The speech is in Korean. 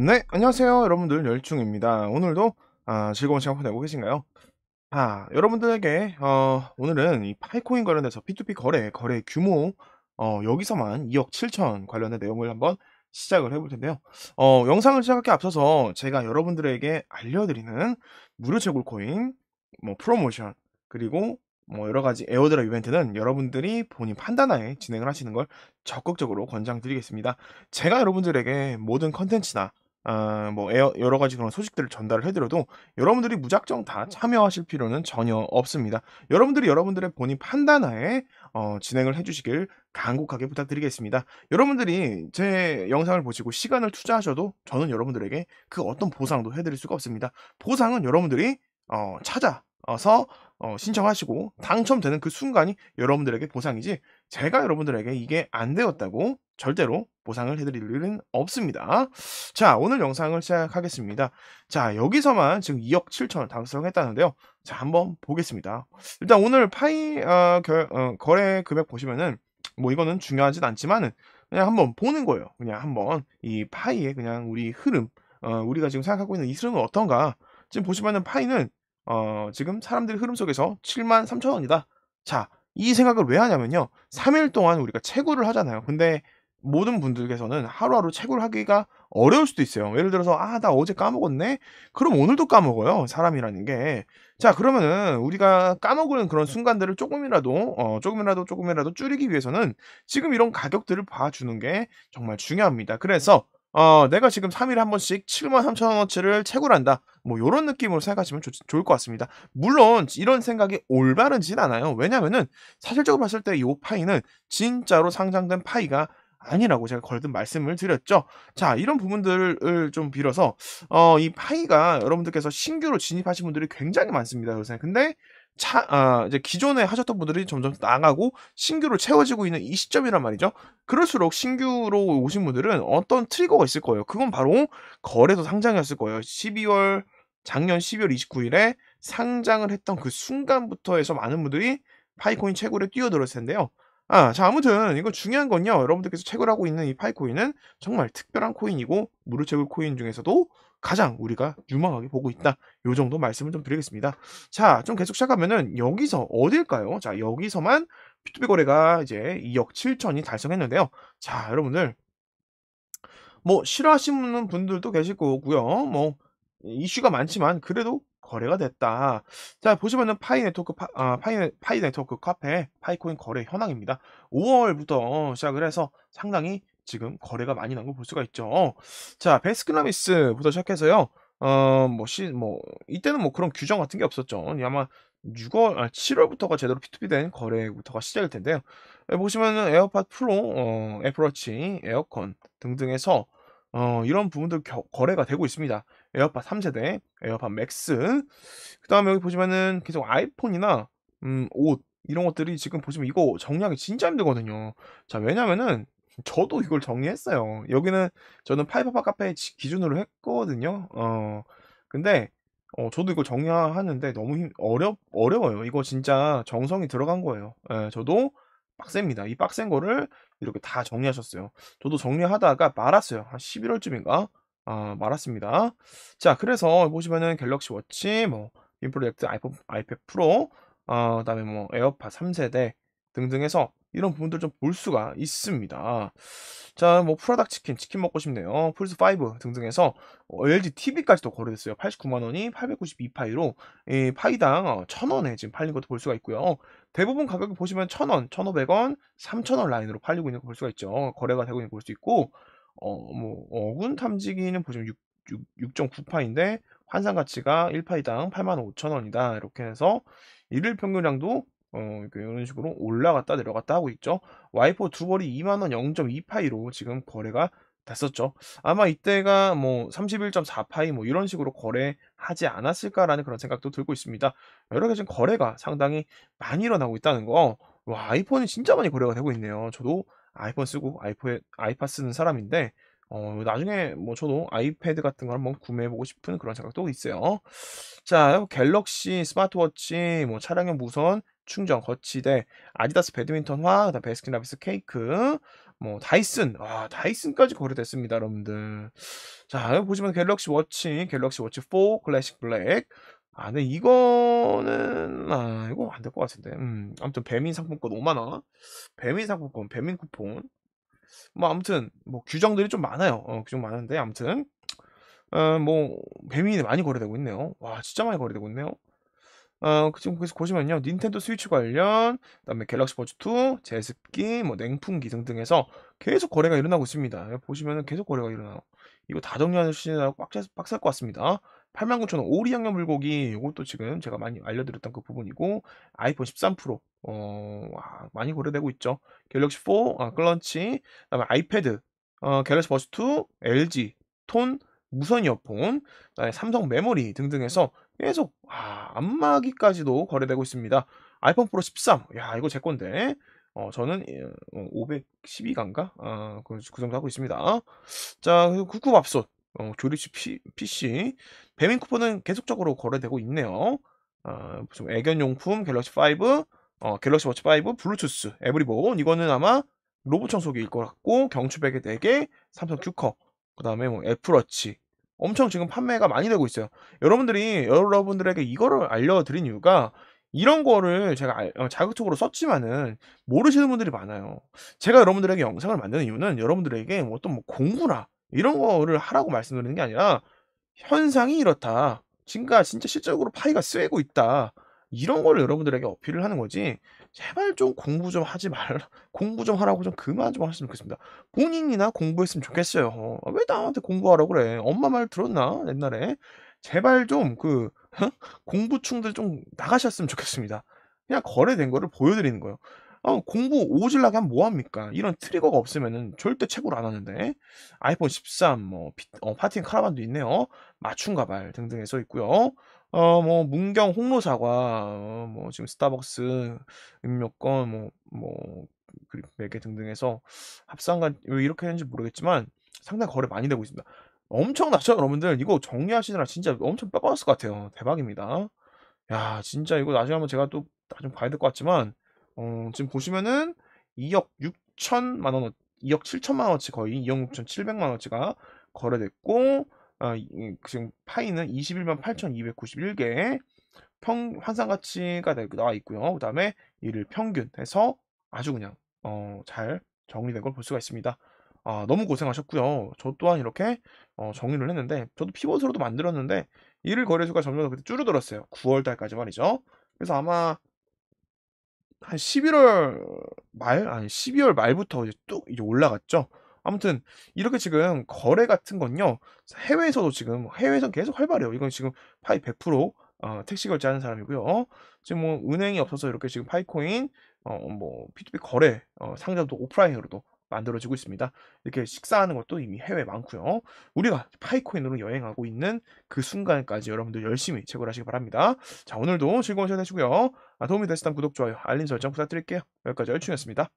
네, 안녕하세요. 여러분들 열중입니다. 오늘도 아, 즐거운 시간 보내고 계신가요? 아, 여러분들에게 어, 오늘은 이 파이코인 관련해서 P2P 거래, 거래 규모 어, 여기서만 2억 7천 관련된 내용을 한번 시작을 해볼 텐데요. 어, 영상을 시작하기 앞서서 제가 여러분들에게 알려드리는 무료 채굴코인, 뭐 프로모션, 그리고 뭐 여러 가지 에어드랍 이벤트는 여러분들이 본인 판단하에 진행을 하시는 걸 적극적으로 권장드리겠습니다. 제가 여러분들에게 모든 컨텐츠나 아, 뭐 에어, 여러 가지 그런 소식들을 전달을 해드려도 여러분들이 무작정 다 참여하실 필요는 전혀 없습니다. 여러분들이 여러분들의 본인 판단하에 어, 진행을 해주시길 간곡하게 부탁드리겠습니다. 여러분들이 제 영상을 보시고 시간을 투자하셔도 저는 여러분들에게 그 어떤 보상도 해드릴 수가 없습니다. 보상은 여러분들이 어, 찾아 어서 어, 신청하시고 당첨되는 그 순간이 여러분들에게 보상이지 제가 여러분들에게 이게 안 되었다고 절대로 보상을 해드릴 일은 없습니다. 자 오늘 영상을 시작하겠습니다. 자 여기서만 지금 2억 7천을 달성했다는데요. 자 한번 보겠습니다. 일단 오늘 파이 어, 결, 어, 거래 금액 보시면은 뭐 이거는 중요하진 않지만은 그냥 한번 보는 거예요. 그냥 한번 이 파이의 그냥 우리 흐름 어, 우리가 지금 생각하고 있는 이 흐름은 어떤가 지금 보시면은 파이는 어, 지금 사람들의 흐름 속에서 7만 3천 원이다. 자, 이 생각을 왜 하냐면요. 3일 동안 우리가 채굴을 하잖아요. 근데 모든 분들께서는 하루하루 채굴하기가 어려울 수도 있어요. 예를 들어서 아, 나 어제 까먹었네. 그럼 오늘도 까먹어요. 사람이라는 게. 자, 그러면은 우리가 까먹은 그런 순간들을 조금이라도 어, 조금이라도 조금이라도 줄이기 위해서는 지금 이런 가격들을 봐 주는 게 정말 중요합니다. 그래서 어, 내가 지금 3일에 한 번씩 7만 3천 원어치를 채굴한다. 뭐 이런 느낌으로 생각하시면 좋, 좋을 것 같습니다. 물론 이런 생각이 올바른진 않아요. 왜냐면은 사실적으로 봤을 때 이 파이는 진짜로 상장된 파이가 아니라고 제가 걸든 말씀을 드렸죠. 자, 이런 부분들을 좀 빌어서 어, 이 파이가 여러분들께서 신규로 진입하신 분들이 굉장히 많습니다. 요새. 근데 차, 아, 이제 기존에 하셨던 분들이 점점 나가고 신규로 채워지고 있는 이 시점이란 말이죠. 그럴수록 신규로 오신 분들은 어떤 트리거가 있을 거예요. 그건 바로 거래소 상장이었을 거예요. 12월 작년 12월 29일에 상장을 했던 그 순간부터 해서 많은 분들이 파이코인 채굴에 뛰어들었을 텐데요. 아, 자, 아무튼 이거 중요한 건요. 여러분들께서 채굴하고 있는 이 파이코인은 정말 특별한 코인이고 무료채굴 코인 중에서도 가장 우리가 유망하게 보고 있다. 요 정도 말씀을 좀 드리겠습니다. 자, 좀 계속 시작하면은 여기서 어딜까요? 자, 여기서만 P2P 거래가 이제 2억 7천이 달성했는데요. 자, 여러분들 뭐 싫어하시는 분들도 계실 거고요. 뭐 이슈가 많지만 그래도 거래가 됐다. 자 보시면은 파이 네트워크 파, 아, 파이, 파이 네트워크 카페 파이코인 거래 현황입니다. 5월부터 시작을 해서 상당히 지금 거래가 많이 난 걸 볼 수가 있죠. 자베스킨라미스부터 시작해서요. 어뭐 시뭐 이때는 뭐 그런 규정 같은 게 없었죠. 아마 6월 아, 7월부터가 제대로 P2P 된 거래부터가 시작일 텐데요. 예, 보시면은 에어팟 프로, 어, 애플워치, 에어컨 등등에서 어, 이런 부분들 겨, 거래가 되고 있습니다. 에어팟 3세대, 에어팟 맥스. 그 다음에 여기 보시면은 계속 아이폰이나, 음, 옷, 이런 것들이 지금 보시면 이거 정리하기 진짜 힘들거든요. 자, 왜냐면은 저도 이걸 정리했어요. 여기는 저는 파이파파 카페 기준으로 했거든요. 어, 근데, 어, 저도 이걸 정리하는데 너무 힘, 어려, 어려워요. 이거 진짜 정성이 들어간 거예요. 예, 저도 빡셉니다. 이 빡센 거를 이렇게 다 정리하셨어요. 저도 정리하다가 말았어요. 한 11월쯤인가? 어, 말았습니다. 자, 그래서 보시면은 갤럭시 워치, 뭐, 윈프로젝트, 아이폰, 아이패드 프로, 어, 그다음에 뭐 에어팟 3세대 등등에서 이런 부분들 좀 볼 수가 있습니다. 자, 뭐프라닥 치킨, 치킨 먹고 싶네요. 플스 5등등에서 LG 어, TV까지도 거래됐어요. 89만 원이 892 파이로 이 파이당 1,000원에 어, 지금 팔린 것도 볼 수가 있고요. 대부분 가격을 보시면 1,000원, 1,500원, 3,000원 라인으로 팔리고 있는 걸 볼 수가 있죠. 거래가 되고 있는 걸 볼 수 있고 어뭐 어군 탐지기는 보시면 6, 9파인데 환산 가치가 1파이당 8만 5천 원이다 이렇게 해서 일일 평균량도 어, 이런 식으로 올라갔다 내려갔다 하고 있죠. 와이퍼 두 벌이 2만원 0.2파이로 지금 거래가 됐었죠. 아마 이때가 뭐 31.4파이 뭐 이런 식으로 거래하지 않았을까라는 그런 생각도 들고 있습니다. 여러 가지 거래가 상당히 많이 일어나고 있다는 거 와, 아이폰이 진짜 많이 거래가 되고 있네요. 저도 아이폰 쓰고 아이폰, 아이팟 쓰는 사람인데, 어, 나중에 뭐 저도 아이패드 같은 걸 한번 구매해보고 싶은 그런 생각도 있어요. 자, 갤럭시, 스마트워치, 뭐 차량용 무선, 충전, 거치대, 아디다스 배드민턴화, 그다음 베스킨라빈스 케이크, 뭐 다이슨, 와 다이슨까지 거래됐습니다, 여러분들. 자, 보시면 갤럭시 워치, 갤럭시 워치 4, 클래식 블랙, 아, 네, 이거는, 아, 이거 안 될 것 같은데. 음, 아무튼 배민 상품권 5만원. 배민 상품권, 배민 쿠폰. 뭐, 아무튼, 뭐, 규정들이 좀 많아요. 어, 규정 많은데, 아무튼. 어, 뭐, 배민이 많이 거래되고 있네요. 와, 진짜 많이 거래되고 있네요. 어, 그 지금 그래서 보시면요. 닌텐도 스위치 관련, 그 다음에 갤럭시 버즈2, 제습기, 뭐, 냉풍기 등등에서 계속 거래가 일어나고 있습니다. 보시면은 계속 거래가 일어나요. 이거 다 정리하시느라 꽉 찰, 빡셀 것 같습니다. 89,000원 오리 양념 물고기 이것도 지금 제가 많이 알려드렸던 그 부분이고 아이폰 13 프로 어, 와, 많이 고려되고 있죠. 갤럭시 4, 아, 클런치, 그다음에 아이패드, 어, 갤럭시 버스 2, LG, 톤, 무선 이어폰, 그다음에 삼성 메모리 등등해서 계속 아, 안마기까지도 거래되고 있습니다. 아이폰 프로 13, 야 이거 제 건데. 어, 저는 5 1 2강가 아, 그, 그 정도 하고 있습니다. 자, 그리고 국밥솥 어, 조립식 PC, 배민 쿠폰은 계속적으로 거래되고 있네요. 어, 좀 애견용품, 갤럭시 5, 어, 갤럭시 워치 5, 블루투스, 에브리본 이거는 아마 로봇 청소기일 것 같고 경추베개 4개, 삼성 큐커, 그 다음에 뭐 애플워치 엄청 지금 판매가 많이 되고 있어요. 여러분들이 여러분들에게 이거를 알려드린 이유가 이런 거를 제가 어, 자극적으로 썼지만은 모르시는 분들이 많아요. 제가 여러분들에게 영상을 만드는 이유는 여러분들에게 뭐 어떤 뭐 공부나 이런 거를 하라고 말씀드리는 게 아니라 현상이 이렇다. 지금까 진짜 실적으로 파이가 쐬고 있다. 이런 거를 여러분들에게 어필을 하는 거지. 제발 좀 공부 좀 하지 말라. 공부 좀 하라고 좀 그만 좀 하시면 좋겠습니다. 본인이나 공부했으면 좋겠어요. 어, 왜 나한테 공부하라고 그래? 엄마 말 들었나? 옛날에. 제발 좀 그 공부충들 좀 나가셨으면 좋겠습니다. 그냥 거래된 거를 보여드리는 거예요. 어, 공부 오질나게 하면 뭐합니까? 이런 트리거가 없으면 절대 채고안 하는데. 아이폰 13, 뭐, 어, 파티인 카라반도 있네요. 맞춤 가발 등등 해서 있고요. 어, 뭐, 문경 홍로사과, 어, 뭐, 지금 스타벅스, 음료권, 뭐, 뭐, 그리고 매개 등등해서합산가왜 이렇게 했는지 모르겠지만 상당히 거래 많이 되고 있습니다. 엄청 낮죠, 여러분들? 이거 정리하시느라 진짜 엄청 뼈빠졌을 것 같아요. 대박입니다. 야, 진짜 이거 나중에 한번 제가 또 나중 봐야 될 것 같지만 어, 지금 보시면은 2억 6천만 원, 2억 7천만 원어치 거의 2억 6천 7백만 원어치가 거래됐고 어, 지금 파이는 21만 8,291개 평환상 가치가 나와 있고요. 그다음에 이를 평균해서 아주 그냥 어, 잘 정리된 걸 볼 수가 있습니다. 아, 너무 고생하셨고요. 저 또한 이렇게 어, 정리를 했는데 저도 피벗으로도 만들었는데 이를 거래수가 점점 더 줄어들었어요. 9월 달까지 말이죠. 그래서 아마 한 11월 말 아니 12월 말부터 이제 뚝 이제 올라갔죠. 아무튼 이렇게 지금 거래 같은 건요 해외에서도 지금 해외에서 계속 활발해요. 이건 지금 파이 100% 어, 택시 결제하는 사람이고요. 지금 뭐 은행이 없어서 이렇게 지금 파이코인 어 뭐 P2P 거래 어, 상자도 오프라인으로도 만들어지고 있습니다. 이렇게 식사하는 것도 이미 해외 많고요. 우리가 파이코인으로 여행하고 있는 그 순간까지 여러분들 열심히 제거를 하시기 바랍니다. 자 오늘도 즐거운 시간 되시고요. 아, 도움이 되셨다면 구독, 좋아요, 알림 설정 부탁드릴게요. 여기까지 열충이었습니다.